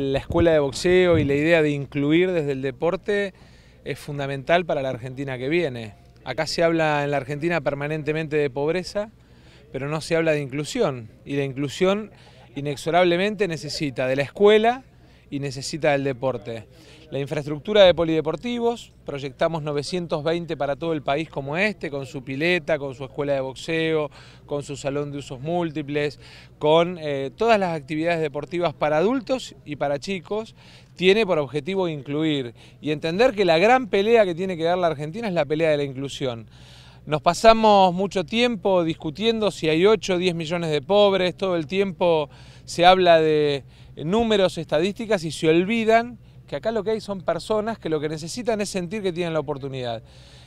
La escuela de boxeo y la idea de incluir desde el deporte es fundamental para la Argentina que viene. Acá se habla en la Argentina permanentemente de pobreza, pero no se habla de inclusión. Y la inclusión inexorablemente necesita de la escuela, y necesita del deporte. La infraestructura de polideportivos, proyectamos 920 para todo el país como este, con su pileta, con su escuela de boxeo, con su salón de usos múltiples, con eh, todas las actividades deportivas para adultos y para chicos, tiene por objetivo incluir y entender que la gran pelea que tiene que dar la Argentina es la pelea de la inclusión. Nos pasamos mucho tiempo discutiendo si hay 8 o 10 millones de pobres, todo el tiempo se habla de eh, números, estadísticas y se olvidan que acá lo que hay son personas que lo que necesitan es sentir que tienen la oportunidad.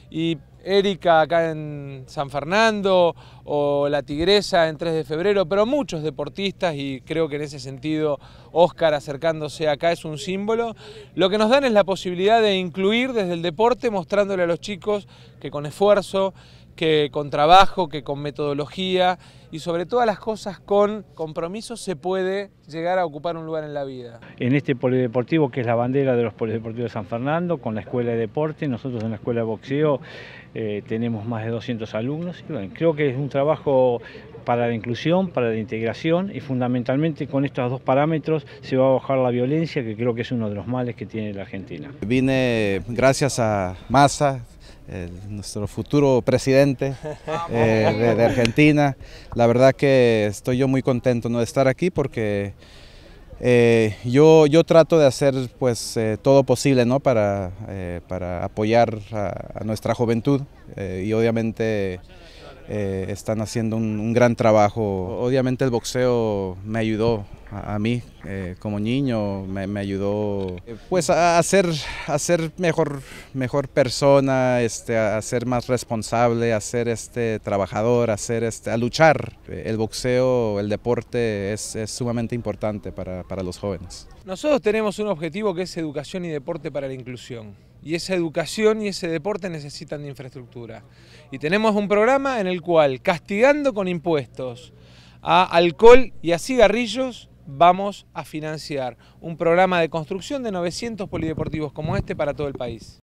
Y Erika acá en San Fernando o la Tigresa en 3 de febrero, pero muchos deportistas y creo que en ese sentido Oscar acercándose acá es un símbolo. Lo que nos dan es la posibilidad de incluir desde el deporte mostrándole a los chicos que con esfuerzo que con trabajo, que con metodología y sobre todas las cosas con compromiso se puede llegar a ocupar un lugar en la vida. En este polideportivo que es la bandera de los polideportivos de San Fernando, con la escuela de deporte, nosotros en la escuela de boxeo eh, tenemos más de 200 alumnos. creo que es un trabajo para la inclusión, para la integración y fundamentalmente con estos dos parámetros se va a bajar la violencia que creo que es uno de los males que tiene la Argentina. Vine gracias a Massa, nuestro futuro presidente eh, de, Argentina. La verdad que estoy yo muy contento de estar aquí porque eh, yo, yo trato de hacer pues, eh, todo posible ¿no? para, para apoyar a, nuestra juventud y obviamente están haciendo un gran trabajo. Obviamente el boxeo me ayudó a, mí eh, como niño me, ayudó pues a, hacer ser, a ser mejor, mejor persona, este, a, ser más responsable, a ser este, trabajador, a, ser este, a luchar. El boxeo, el deporte es, sumamente importante para, para los jóvenes. Nosotros tenemos un objetivo que es educación y deporte para la inclusión y esa educación y ese deporte necesitan de infraestructura. Y tenemos un programa en el cual, castigando con impuestos a alcohol y a cigarrillos, vamos a financiar un programa de construcción de 900 polideportivos como este para todo el país.